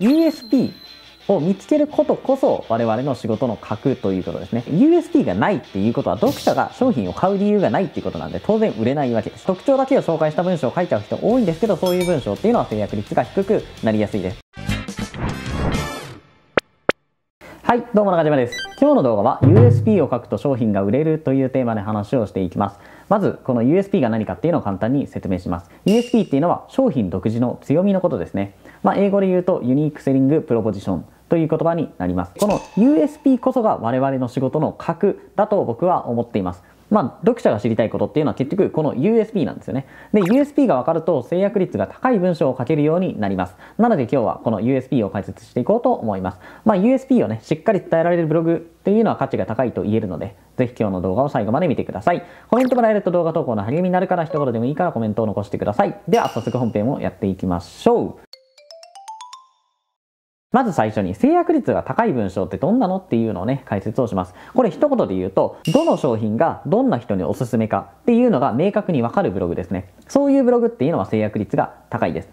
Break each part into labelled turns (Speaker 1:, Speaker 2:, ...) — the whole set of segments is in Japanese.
Speaker 1: USP を見つけることこそ我々の仕事の核ということですね USP がないっていうことは読者が商品を買う理由がないっていうことなんで当然売れないわけです特徴だけを紹介した文章を書いちゃう人多いんですけどそういう文章っていうのは制約率が低くなりやすいですはい、どうも中島です。今日の動画は USP を書くと商品が売れるというテーマで話をしていきます。まず、この USP が何かっていうのを簡単に説明します。USP っていうのは商品独自の強みのことですね。まあ、英語で言うとユニークセリングプロポジションという言葉になります。この USP こそが我々の仕事の核だと僕は思っています。まあ、読者が知りたいことっていうのは結局この USB なんですよね。で、USB が分かると制約率が高い文章を書けるようになります。なので今日はこの USB を解説していこうと思います。まあ、USB をね、しっかり伝えられるブログっていうのは価値が高いと言えるので、ぜひ今日の動画を最後まで見てください。コメントもらえると動画投稿の励みになるから一言でもいいからコメントを残してください。では早速本編をやっていきましょう。まず最初に制約率が高い文章ってどんなのっていうのをね、解説をします。これ一言で言うと、どの商品がどんな人におすすめかっていうのが明確にわかるブログですね。そういうブログっていうのは制約率が高いです。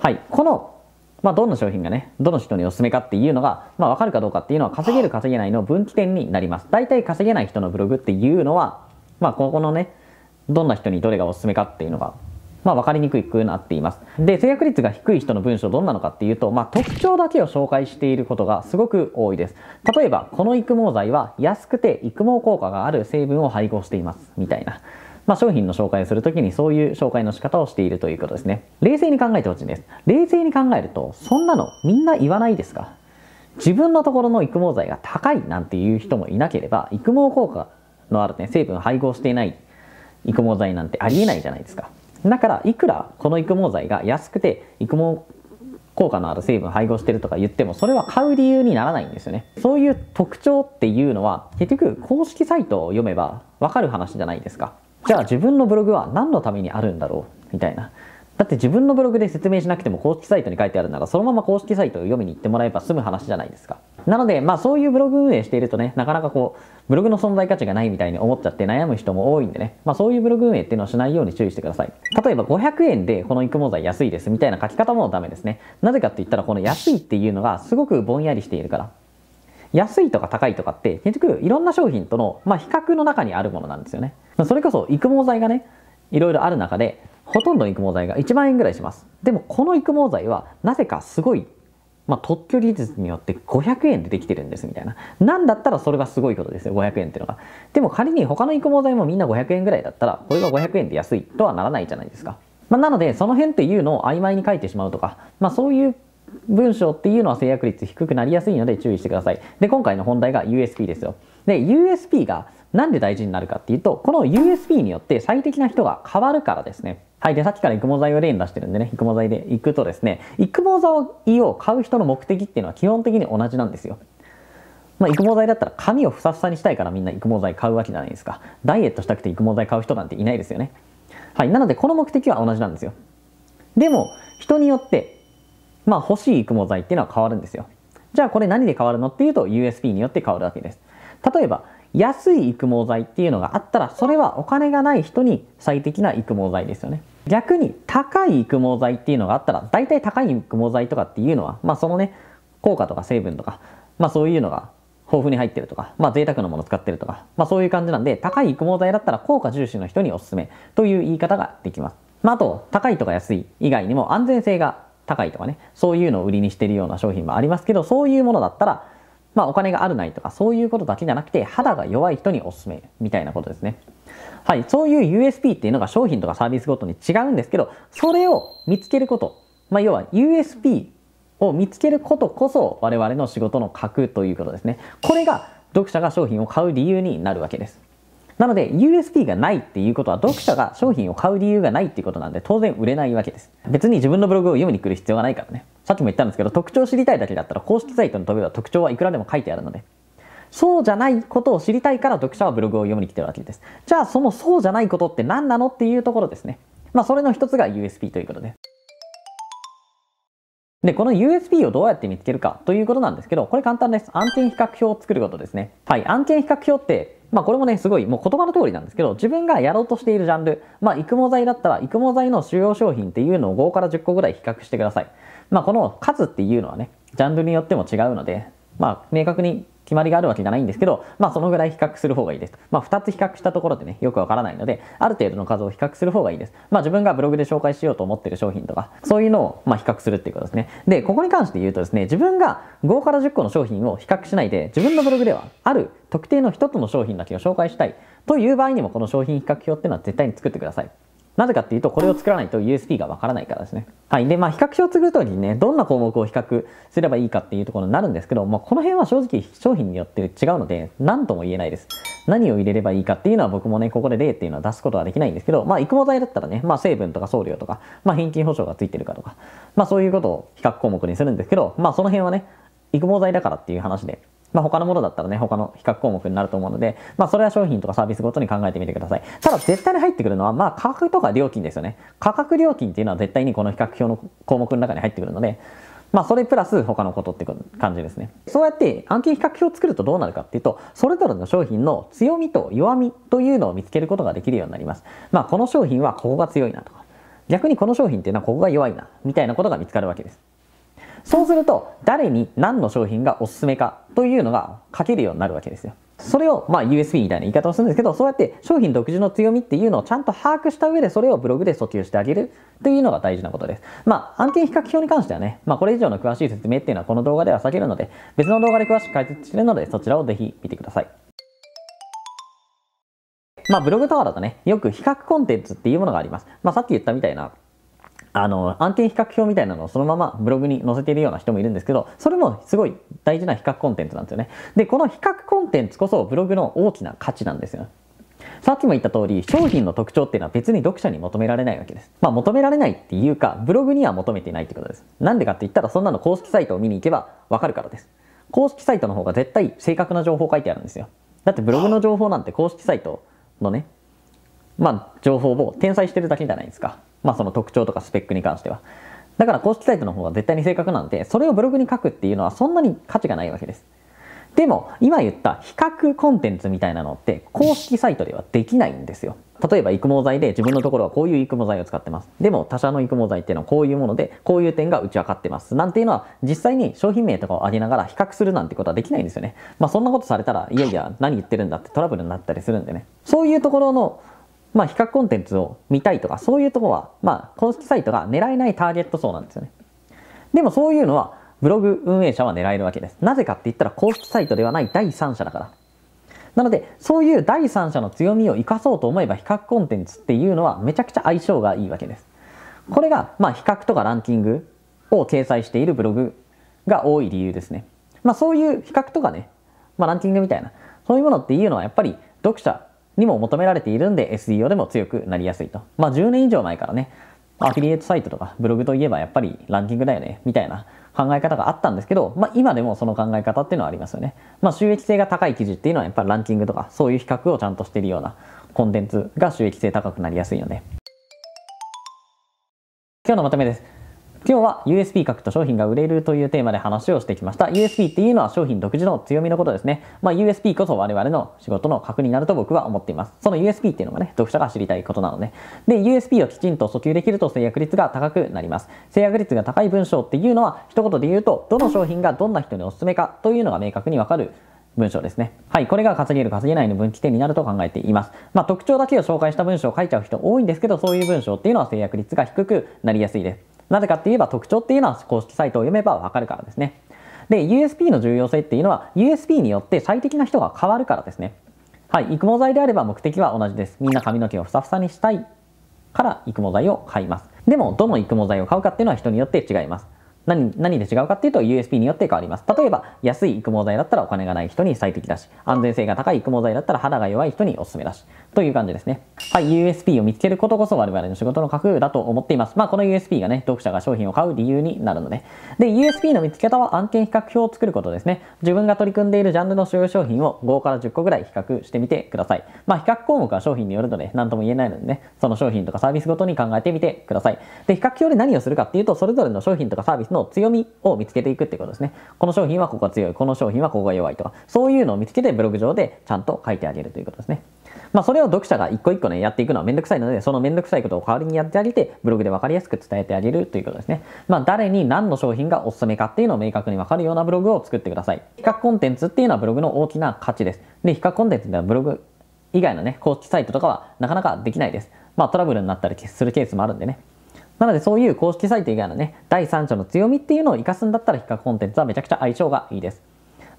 Speaker 1: はい。この、まあ、どの商品がね、どの人におすすめかっていうのが、まあ、わかるかどうかっていうのは稼げる稼げないの分岐点になります。大体稼げない人のブログっていうのは、まあ、ここのね、どんな人にどれがおすすめかっていうのがまあ、分かりにくくなっています。で、制約率が低い人の文章どんなのかっていうと、まあ、特徴だけを紹介していることがすごく多いです。例えば、この育毛剤は安くて育毛効果がある成分を配合しています。みたいな。まあ、商品の紹介をするときにそういう紹介の仕方をしているということですね。冷静に考えてほしいんです。冷静に考えると、そんなのみんな言わないですか自分のところの育毛剤が高いなんていう人もいなければ、育毛効果のあるね、成分配合していない育毛剤なんてありえないじゃないですか。だからいくらこの育毛剤が安くて育毛効果のある成分配合してるとか言ってもそれは買う理由にならないんですよねそういう特徴っていうのは結局公式サイトを読めばわかる話じゃないですかじゃあ自分のブログは何のためにあるんだろうみたいなだって自分のブログで説明しなくても公式サイトに書いてあるならそのまま公式サイトを読みに行ってもらえば済む話じゃないですか。なので、まあそういうブログ運営しているとね、なかなかこう、ブログの存在価値がないみたいに思っちゃって悩む人も多いんでね、まあそういうブログ運営っていうのをしないように注意してください。例えば500円でこの育毛剤安いですみたいな書き方もダメですね。なぜかって言ったらこの安いっていうのがすごくぼんやりしているから。安いとか高いとかって結局いろんな商品との、まあ、比較の中にあるものなんですよね。それこそ育毛剤がね、いろいろある中で、ほとんど育毛剤が1万円ぐらいします。でもこの育毛剤はなぜかすごい、まあ、特許技術によって500円でできてるんですみたいな。なんだったらそれがすごいことですよ、500円っていうのが。でも仮に他の育毛剤もみんな500円ぐらいだったら、これが500円で安いとはならないじゃないですか。まあ、なので、その辺っていうのを曖昧に書いてしまうとか、まあそういう文章っていうのは制約率低くなりやすいので注意してください。で、今回の本題が USP ですよ。で、USP がなんで大事になるかっていうと、この USP によって最適な人が変わるからですね。はい。で、さっきから育毛剤を例に出してるんでね、育毛剤で行くとですね、育毛剤を買う人の目的っていうのは基本的に同じなんですよ。まあ、育毛剤だったら髪をふさふさにしたいからみんな育毛剤買うわけじゃないですか。ダイエットしたくて育毛剤買う人なんていないですよね。はい。なので、この目的は同じなんですよ。でも、人によってまあ欲しい育毛剤っていうのは変わるんですよ。じゃあこれ何で変わるのっていうと u s b によって変わるわけです。例えば、安い育毛剤っていうのがあったら、それはお金がない人に最適な育毛剤ですよね。逆に高い育毛剤っていうのがあったら、大体高い育毛剤とかっていうのは、まあそのね、効果とか成分とか、まあそういうのが豊富に入ってるとか、まあ贅沢なもの使ってるとか、まあそういう感じなんで、高い育毛剤だったら効果重視の人におすすめという言い方ができます。まああと、高いとか安い以外にも安全性が高いとかね、そういうのを売りにしてるような商品もありますけど、そういうものだったら、まあお金があるないとか、そういうことだけじゃなくて、肌が弱い人におすすめ、みたいなことですね。はい、そういう u s b っていうのが商品とかサービスごとに違うんですけど、それを見つけること、まあ要は u s b を見つけることこそ我々の仕事の核ということですね。これが読者が商品を買う理由になるわけです。なので USP がないっていうことは読者が商品を買う理由がないっていうことなんで当然売れないわけです別に自分のブログを読みに来る必要がないからねさっきも言ったんですけど特徴を知りたいだけだったら公式サイトに飛べば特徴はいくらでも書いてあるのでそうじゃないことを知りたいから読者はブログを読みに来てるわけですじゃあそのそうじゃないことって何なのっていうところですねまあそれの一つが USP ということでで、この USB をどうやって見つけるかということなんですけど、これ簡単です。案件比較表を作ることですね。はい。案件比較表って、まあこれもね、すごい、もう言葉の通りなんですけど、自分がやろうとしているジャンル、まあ育毛剤だったら、育毛剤の主要商品っていうのを5から10個ぐらい比較してください。まあこの数っていうのはね、ジャンルによっても違うので、まあ明確に決まりがあるわけじゃないんですけど、まあそのぐらい比較する方がいいです。まあ2つ比較したところでね、よくわからないので、ある程度の数を比較する方がいいです。まあ自分がブログで紹介しようと思ってる商品とか、そういうのをま比較するっていうことですね。で、ここに関して言うとですね、自分が5から10個の商品を比較しないで、自分のブログではある特定の1つの商品だけを紹介したいという場合にも、この商品比較表っていうのは絶対に作ってください。なぜかっていうと、これを作らないと USP がわからないからですね。はい。で、まあ、比較書を作るときにね、どんな項目を比較すればいいかっていうところになるんですけど、まあ、この辺は正直商品によって違うので、何とも言えないです。何を入れればいいかっていうのは僕もね、ここで例っていうのは出すことはできないんですけど、まあ、育毛剤だったらね、まあ、成分とか送料とか、まあ、返金保証がついてるかとか、まあ、そういうことを比較項目にするんですけど、まあ、その辺はね、育毛剤だからっていう話で、まあ、他のものだったらね、他の比較項目になると思うので、まあ、それは商品とかサービスごとに考えてみてください。ただ、絶対に入ってくるのは、まあ、価格とか料金ですよね。価格料金っていうのは絶対にこの比較表の項目の中に入ってくるので、まあ、それプラス他のことって感じですね。そうやって案件比較表を作るとどうなるかっていうと、それぞれの商品の強みと弱みというのを見つけることができるようになります。まあ、この商品はここが強いなとか、逆にこの商品っていうのはここが弱いな、みたいなことが見つかるわけです。そうすると、誰に何の商品がおすすめかというのが書けるようになるわけですよ。それを、まあ、USB みたいな言い方をするんですけど、そうやって商品独自の強みっていうのをちゃんと把握した上で、それをブログで訴求してあげるというのが大事なことです。まあ、案件比較表に関してはね、まあ、これ以上の詳しい説明っていうのはこの動画では避けるので、別の動画で詳しく解説してるので、そちらをぜひ見てください。まあ、ブログとかだとね、よく比較コンテンツっていうものがあります。まあ、さっき言ったみたいな、あの、安定比較表みたいなのをそのままブログに載せているような人もいるんですけど、それもすごい大事な比較コンテンツなんですよね。で、この比較コンテンツこそブログの大きな価値なんですよ。さっきも言った通り、商品の特徴っていうのは別に読者に求められないわけです。まあ求められないっていうか、ブログには求めていないってことです。なんでかって言ったら、そんなの公式サイトを見に行けばわかるからです。公式サイトの方が絶対正確な情報書いてあるんですよ。だってブログの情報なんて公式サイトのね、まあ、情報を転載してるだけじゃないですか。まあ、その特徴とかスペックに関しては。だから公式サイトの方が絶対に正確なんで、それをブログに書くっていうのはそんなに価値がないわけです。でも、今言った比較コンテンツみたいなのって公式サイトではできないんですよ。例えば育毛剤で自分のところはこういう育毛剤を使ってます。でも他社の育毛剤っていうのはこういうもので、こういう点がうちは買ってます。なんていうのは実際に商品名とかを上げながら比較するなんてことはできないんですよね。まあそんなことされたら、いやいや何言ってるんだってトラブルになったりするんでね。そういうところのまあ、比較コンテンツを見たいとか、そういうとこは、まあ、公式サイトが狙えないターゲット層なんですよね。でもそういうのは、ブログ運営者は狙えるわけです。なぜかって言ったら、公式サイトではない第三者だから。なので、そういう第三者の強みを生かそうと思えば、比較コンテンツっていうのは、めちゃくちゃ相性がいいわけです。これが、まあ、比較とかランキングを掲載しているブログが多い理由ですね。まあ、そういう比較とかね、まあ、ランキングみたいな、そういうものっていうのは、やっぱり、読者にも求められているんで SEO でも強くなりやすいと。まあ10年以上前からね、アフィリエイトサイトとかブログといえばやっぱりランキングだよね、みたいな考え方があったんですけど、まあ今でもその考え方っていうのはありますよね。まあ収益性が高い記事っていうのはやっぱりランキングとかそういう比較をちゃんとしているようなコンテンツが収益性高くなりやすいので。今日のまとめです。今日は USB 書くと商品が売れるというテーマで話をしてきました。USB っていうのは商品独自の強みのことですね。まあ USB こそ我々の仕事の核になると僕は思っています。その USB っていうのがね、読者が知りたいことなので。で、USB をきちんと訴求できると制約率が高くなります。制約率が高い文章っていうのは、一言で言うと、どの商品がどんな人におすすめかというのが明確にわかる文章ですね。はい。これが稼げる稼げないの分岐点になると考えています。まあ特徴だけを紹介した文章を書いちゃう人多いんですけど、そういう文章っていうのは制約率が低くなりやすいです。なぜかって言えば特徴っていうのは公式サイトを読めばわかるからですね。で、USP の重要性っていうのは u s b によって最適な人が変わるからですね。はい、育毛剤であれば目的は同じです。みんな髪の毛をふさふさにしたいから育毛剤を買います。でも、どの育毛剤を買うかっていうのは人によって違います。何何で違うかっていうと u s b によって変わります。例えば安い育毛剤だったらお金がない人に最適だし安全性が高い育毛剤だったら肌が弱い人におすすめだしという感じですね。はい、USB を見つけることこそ我々の仕事の核だと思っています。まあ、この USB がね、読者が商品を買う理由になるので。で、USB の見つけ方は案件比較表を作ることですね。自分が取り組んでいるジャンルの主要商品を5から10個ぐらい比較してみてください。まあ、比較項目は商品によるので、何とも言えないのでね、その商品とかサービスごとに考えてみてください。で、比較表で何をするかっていうと、それぞれの商品とかサービスの強みを見つけていくってことですね。この商品はここが強い、この商品はここが弱いとか、そういうのを見つけてブログ上でちゃんと書いてあげるということですね。まあ、それを読者が一個一個ね、やっていくのはめんどくさいので、そのめんどくさいことを代わりにやってあげて、ブログでわかりやすく伝えてあげるということですね。まあ、誰に何の商品がおすすめかっていうのを明確にわかるようなブログを作ってください。比較コンテンツっていうのはブログの大きな価値です。で、比較コンテンツではブログ以外のね、公式サイトとかはなかなかできないです。まあ、トラブルになったりするケースもあるんでね。なのでそういう公式サイト以外のね、第三者の強みっていうのを活かすんだったら比較コンテンツはめちゃくちゃ相性がいいです。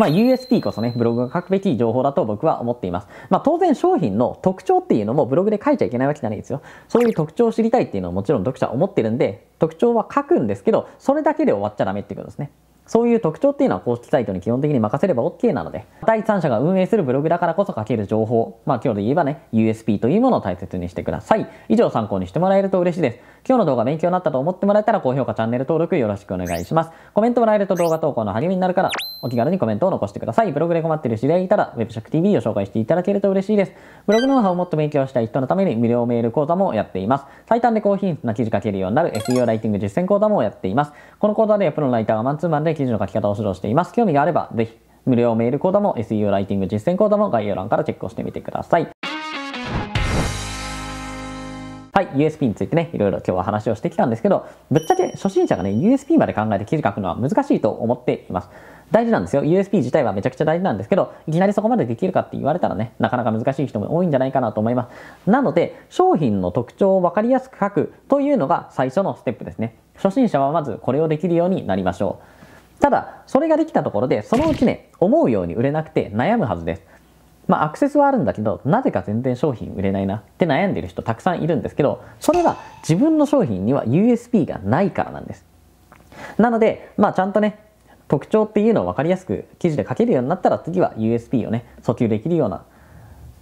Speaker 1: まあ、USP こそね、ブログが書くべき情報だと僕は思っています。まあ、当然商品の特徴っていうのもブログで書いちゃいけないわけじゃないですよ。そういう特徴を知りたいっていうのはもちろん読者は思ってるんで、特徴は書くんですけど、それだけで終わっちゃダメっていうことですね。そういう特徴っていうのは公式サイトに基本的に任せれば OK なので、第三者が運営するブログだからこそ書ける情報、まあ今日で言えばね、u s b というものを大切にしてください。以上参考にしてもらえると嬉しいです。今日の動画勉強になったと思ってもらえたら高評価、チャンネル登録よろしくお願いします。コメントもらえると動画投稿の励みになるから、お気軽にコメントを残してください。ブログで困っている知り合いいたら、WebShackTV を紹介していただけると嬉しいです。ブログのウをもっと勉強したい人のために無料メール講座もやっています。最短で高品質な記事書けるようになる SEO ライティング実践講座もやっています。この講座でプロのライターがマンツーマンで記事の書き方を指導しています。興味があれば、ぜひ、無料メール講座も SEO ライティング実践講座も概要欄からチェックをしてみてください。はい、USP についてね、いろいろ今日は話をしてきたんですけど、ぶっちゃけ初心者がね、USP まで考えて記事書くのは難しいと思っています。大事なんですよ。USP 自体はめちゃくちゃ大事なんですけど、いきなりそこまでできるかって言われたらね、なかなか難しい人も多いんじゃないかなと思います。なので、商品の特徴を分かりやすく書くというのが最初のステップですね。初心者はまずこれをできるようになりましょう。ただ、それができたところで、そのうちね、思うように売れなくて悩むはずです。まあ、アクセスはあるんだけど、なぜか全然商品売れないなって悩んでる人たくさんいるんですけど、それは自分の商品には USB がないからなんです。なので、まあ、ちゃんとね、特徴っていうのを分かりやすく記事で書けるようになったら次は USB をね、訴求できるような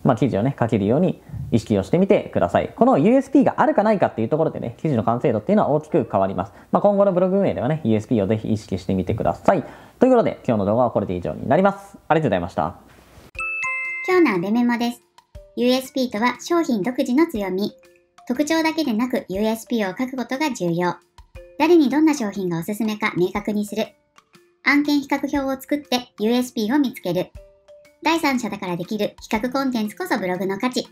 Speaker 1: まあ、記事をね、書けるように意識をしてみてください。この USP があるかないかっていうところでね、記事の完成度っていうのは大きく変わります。まあ、今後のブログ運営ではね、USP をぜひ意識してみてください。ということで、今日の動画はこれで以上になります。ありがとうございました。今日のアベメモです。USP とは商品独自の強み。特徴だけでなく USP を書くことが重要。誰にどんな商品がおすすめか明確にする。案件比較表を作って USP を見つける。第三者だからできる企画コンテンツこそブログの価値。